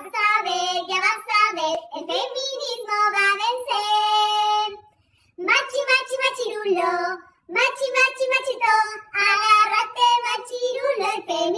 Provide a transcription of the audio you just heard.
vas a ver, ya vas a ver, el feminismo va a vencer. Machi, machi, machirulo, machi, machi, machito, agárrate, machirulo, el feminismo.